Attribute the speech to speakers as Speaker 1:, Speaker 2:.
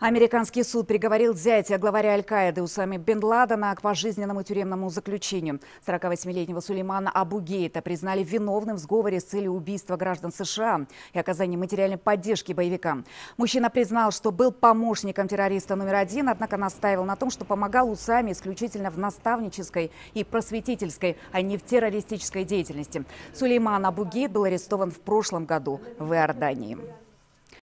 Speaker 1: Американский суд приговорил зятя главаря Аль-Каиды Усами Бен Ладена к пожизненному тюремному заключению. 48-летнего Сулеймана Абугейта признали виновным в сговоре с целью убийства граждан США и оказания материальной поддержки боевикам. Мужчина признал, что был помощником террориста номер один, однако настаивал на том, что помогал Усами исключительно в наставнической и просветительской, а не в террористической деятельности. Сулейман Абугейт был арестован в прошлом году в Иордании.